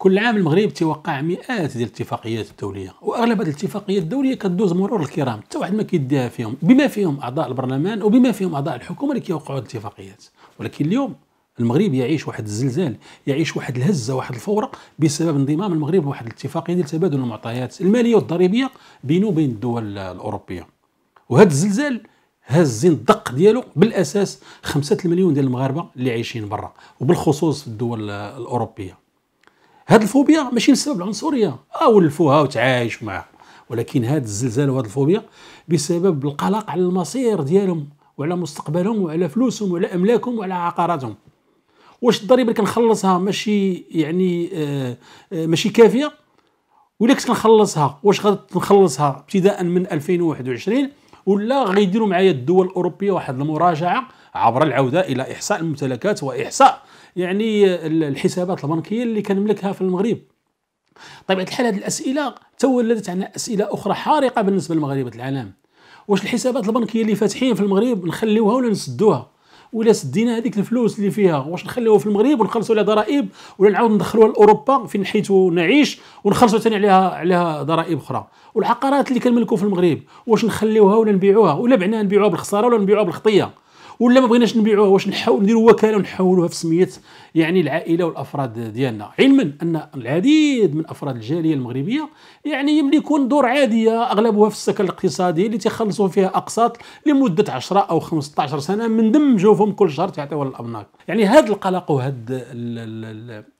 كل عام المغرب تيوقع مئات ديال الاتفاقيات الدوليه واغلب هذه الاتفاقيات الدوليه كدوز مرور الكرام حتى واحد ما كيديها فيهم بما فيهم اعضاء البرلمان وبما فيهم اعضاء الحكومه اللي كيوقعوا الاتفاقيات ولكن اليوم المغرب يعيش واحد الزلزال يعيش واحد الهزه واحد الفوره بسبب انضمام المغرب لواحد الاتفاقيه ديال تبادل المعطيات الماليه والضريبيه بينه وبين الدول الاوروبيه وهذا الزلزال هازين الدق ديالو بالاساس خمسة المليون ديال المغاربه اللي عايشين برا وبالخصوص في الدول الاوروبيه هاد الفوبيا ماشي بسبب العنصريه اه ولفوها وتعايشوا معها ولكن هاد الزلزال وهاد الفوبيا بسبب القلق على المصير ديالهم وعلى مستقبلهم وعلى فلوسهم وعلى املاكهم وعلى عقاراتهم واش الضريبه اللي كنخلصها ماشي يعني آه, آه، ماشي كافيه ولا كنت كنخلصها واش غادي نخلصها ابتداء من 2021 ولا غيديروا معايا الدول الاوروبيه واحد المراجعه عبر العوده الى احصاء الممتلكات واحصاء يعني الحسابات البنكيه اللي كنملكها في المغرب طبيعه الحال هذه الاسئله تولدت عندنا اسئله اخرى حارقه بالنسبه لمغاربه العالم واش الحسابات البنكيه اللي فاتحين في المغرب نخليوها ولا نسدوها ولا سدينا هذيك الفلوس اللي فيها واش نخليوها في المغرب ونخلصوا عليها ضرائب ولا نعاود ندخلوها لاوروبا فين حيث نعيش ونخلصوا ثاني عليها عليها ضرائب اخرى والعقارات اللي كنملكوا في المغرب واش نخليوها ولا نبيعوها ولا بعنا نبيعوها بالخساره ولا نبيعوها بالخطيه ولا ما بغيناش نبيعوها واش نحاول نديروا وكاله ونحولوها في سميه يعني العائله والافراد ديالنا علما ان العديد من افراد الجاليه المغربيه يعني يملكون دور عاديه اغلبها في السكن الاقتصادي اللي تيخلصوا فيها اقساط لمده 10 او 15 سنه من دم جوفهم كل شهر تعطيوها للابناك يعني هذا القلق وهذا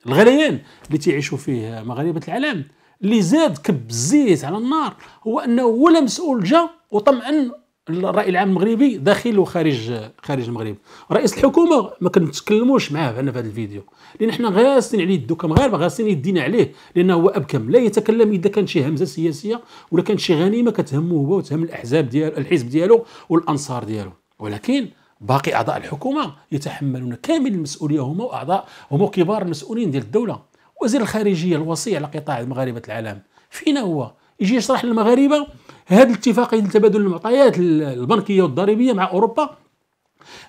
الغليان اللي تعيشوا فيه مغاربه العالم اللي زاد كب الزيت على النار هو انه ولا مسؤول جا وطمئن الراي العام المغربي داخل وخارج خارج المغرب رئيس الحكومه ما كنتكلموش معاه انا في هذا الفيديو لان حنا غاسين عليه يدو كمغاربه غاسين يدينا عليه لانه هو ابكم لا يتكلم اذا كان شي همزه سياسيه ولا كان شي غنيمه كتهمه هو وتهم الاحزاب ديال الحزب ديالو والانصار ديالو ولكن باقي اعضاء الحكومه يتحملون كامل المسؤوليه هما واعضاء هما كبار المسؤولين ديال الدوله وزير الخارجيه الوصي على قطاع مغاربه العالم فينا هو يجي يشرح للمغاربه هذه الاتفاقيه يعني لتبادل المعطيات البنكيه والضريبيه مع اوروبا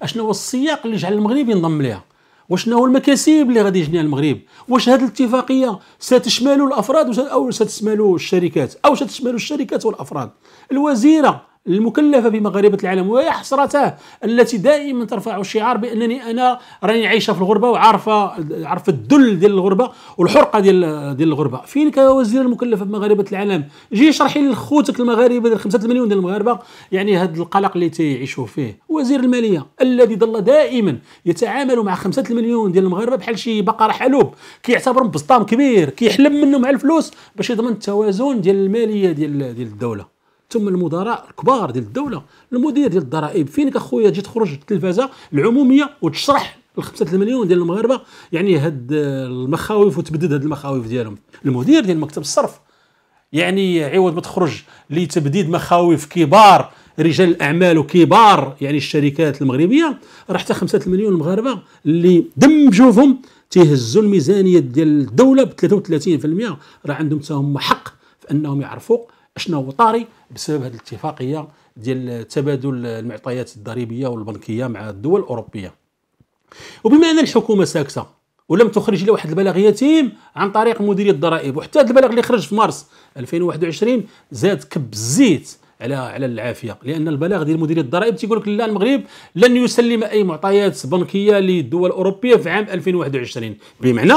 اشنو هو السياق اللي جعل المغرب ينضم لها وشنو هو المكاسب اللي غادي يجنيها المغرب واش هذه الاتفاقيه ستشمل الافراد او ستشمل الشركات او ستشمل الشركات والافراد الوزيره المكلفة بمغاربة العالم ويا حسرته التي دائما ترفع الشعار بأنني أنا راني عايشة في الغربة وعارفة عارفة الذل ديال الغربة والحرقة ديال ديال الغربة فينك يا وزير المكلفة بمغاربة العالم جي شرحي لخوتك المغاربة ديال 5 مليون ديال المغاربة يعني هذا القلق اللي تيعيشوا فيه وزير المالية الذي ظل دائما يتعامل مع 5 مليون ديال المغاربة بحال شي بقرة حلوب كيعتبرهم بسطام كبير كيحلم منهم مع الفلوس باش يضمن التوازن ديال المالية ديال ديال الدولة ثم المدراء الكبار ديال الدوله المدير ديال الضرائب فينك اخويا تجي تخرج التلفازه العموميه وتشرح الخمسة المليون ديال المغاربه يعني هاد المخاوف وتبدد هاد المخاوف ديالهم المدير ديال مكتب الصرف يعني عوض ما تخرج لتبديد مخاوف كبار رجال الاعمال وكبار يعني الشركات المغربيه راه حتى 5 مليون المغاربه اللي دم فيهم تيهزوا الميزانيه ديال الدوله ب 33% راه عندهم حتى هما حق في انهم يعرفوا شنو هو طاري بسبب هذه الاتفاقيه ديال تبادل المعطيات الضريبيه والبنكيه مع الدول الاوروبيه وبما ان الحكومه ساكته ولم تخرج لواحد واحد البلاغ يتيم عن طريق مديريه الضرائب وحتى هذا البلاغ اللي خرج في مارس 2021 زاد كب الزيت على على العافيه لان البلاغ ديال مديريه الضرائب تيقول لك لا المغرب لن يسلم اي معطيات بنكيه للدول الاوروبيه في عام 2021 بمعنى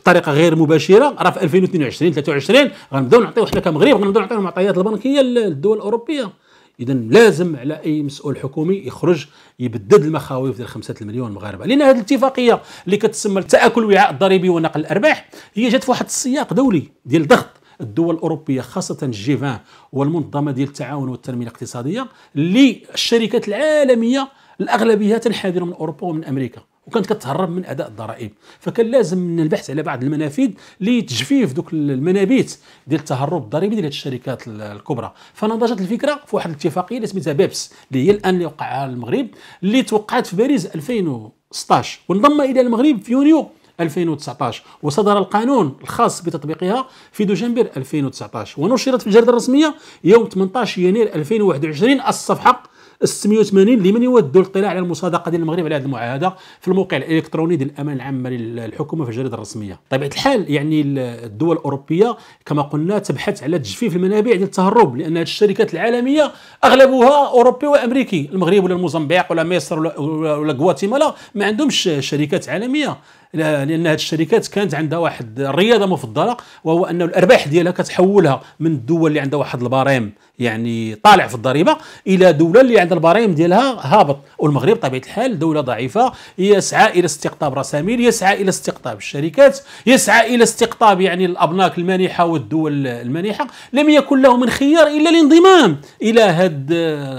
بطريقه غير مباشره راه في 2022 23 غنبداو نعطيو حنا كمغرب غنبداو نعطيو المعطيات البنكيه للدول الاوروبيه اذا لازم على اي مسؤول حكومي يخرج يبدد المخاوف ديال 5 المليون مغاربه لان هذه الاتفاقيه اللي كتسمى التاكل الوعاء الضريبي ونقل الارباح هي جات في واحد السياق دولي ديال ضغط الدول الاوروبيه خاصه الجي 20 والمنظمه ديال التعاون والتنميه الاقتصاديه اللي الشركات العالميه الاغلبيه تنحدر من اوروبا ومن امريكا وكانت كتهرب من اداء الضرائب فكان لازم من البحث على بعض المنافذ لتجفيف دوك المنابت ديال التهرب الضريبي ديال الشركات الكبرى فنضجت الفكره في واحد الاتفاقيه اللي سميتها بيبس اللي هي الان اللي وقعها المغرب اللي توقعت في باريس 2016 وانضم الى المغرب في يونيو 2019 وصدر القانون الخاص بتطبيقها في دجنبر 2019 ونشرت في الجريده الرسميه يوم 18 يناير 2021 الصفحه 680 اللي من يودوا الاطلاع على المصادقه ديال المغرب على هذه المعاهده في الموقع الالكتروني ديال الامان العام للحكومه في الجريده الرسميه طبيعه الحال يعني الدول الاوروبيه كما قلنا تبحث على تجفيف المنابع ديال التهرب لان هذه الشركات العالميه اغلبها اوروبي وامريكي المغرب ولا الموزمبيق ولا مصر ولا, ولا غواتيمالا ما عندهمش شركات عالميه لان هذه الشركات كانت عندها واحد الرياضه مفضله وهو ان الارباح ديالها كتحولها من الدول اللي عندها واحد البريم يعني طالع في الضريبه الى دوله اللي عندها البريم ديالها هابط والمغرب بطبيعه الحال دوله ضعيفه يسعى الى استقطاب رسامير يسعى الى استقطاب الشركات يسعى الى استقطاب يعني الابناك المانحه والدول المانحه لم يكن له من خيار الا الانضمام الى هاد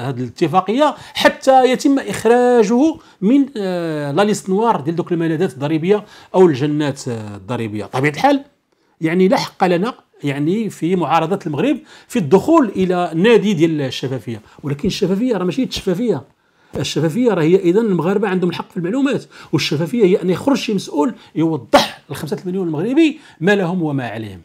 هاد الاتفاقيه حتى يتم اخراجه من آه، لا ليست نوار ديال دوك الملاذات الضريبيه او الجنات الضريبيه طبيعه الحال يعني لا حق لنا يعني في معارضه المغرب في الدخول الى نادي ديال الشفافيه ولكن الشفافيه راه ماشي الشفافيه الشفافيه راه هي اذا المغاربه عندهم الحق في المعلومات والشفافيه هي ان يخرج شي مسؤول يوضح لخمسة المليون المغربي ما لهم وما عليهم